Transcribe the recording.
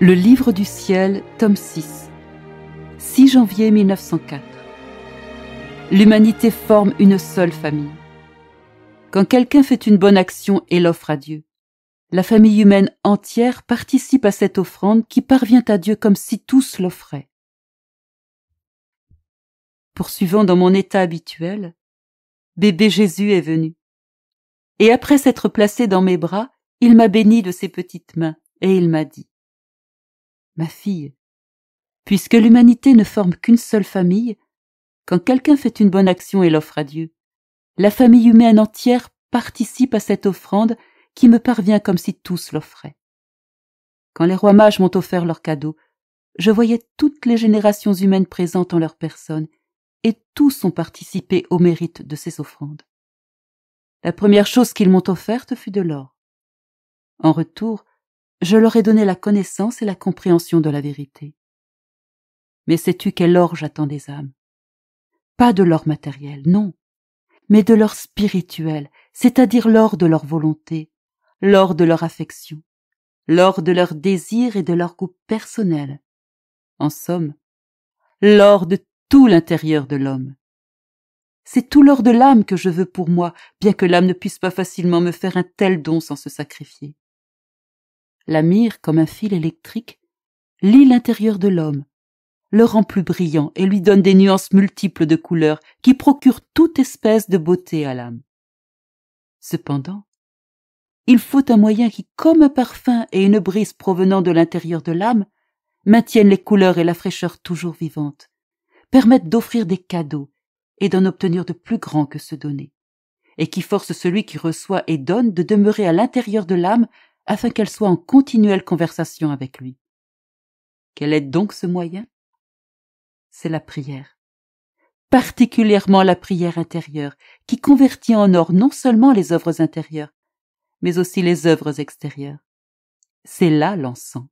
Le Livre du Ciel, tome 6, 6 janvier 1904. L'humanité forme une seule famille. Quand quelqu'un fait une bonne action et l'offre à Dieu, la famille humaine entière participe à cette offrande qui parvient à Dieu comme si tous l'offraient. Poursuivant dans mon état habituel, bébé Jésus est venu. Et après s'être placé dans mes bras, il m'a béni de ses petites mains, et il m'a dit, ma fille. Puisque l'humanité ne forme qu'une seule famille, quand quelqu'un fait une bonne action et l'offre à Dieu, la famille humaine entière participe à cette offrande qui me parvient comme si tous l'offraient. Quand les rois mages m'ont offert leurs cadeaux, je voyais toutes les générations humaines présentes en leur personne, et tous ont participé au mérite de ces offrandes. La première chose qu'ils m'ont offerte fut de l'or. En retour, je leur ai donné la connaissance et la compréhension de la vérité. Mais sais-tu quel or j'attends des âmes Pas de l'or matériel, non, mais de l'or spirituel, c'est-à-dire l'or de leur volonté, l'or de leur affection, l'or de leur désir et de leur goût personnel. En somme, l'or de tout l'intérieur de l'homme. C'est tout l'or de l'âme que je veux pour moi, bien que l'âme ne puisse pas facilement me faire un tel don sans se sacrifier la mire comme un fil électrique, lit l'intérieur de l'homme, le rend plus brillant et lui donne des nuances multiples de couleurs qui procurent toute espèce de beauté à l'âme. Cependant, il faut un moyen qui, comme un parfum et une brise provenant de l'intérieur de l'âme, maintiennent les couleurs et la fraîcheur toujours vivantes, permettent d'offrir des cadeaux et d'en obtenir de plus grands que ceux donnés, et qui force celui qui reçoit et donne de demeurer à l'intérieur de l'âme afin qu'elle soit en continuelle conversation avec lui. Quel est donc ce moyen C'est la prière. Particulièrement la prière intérieure, qui convertit en or non seulement les œuvres intérieures, mais aussi les œuvres extérieures. C'est là l'encens.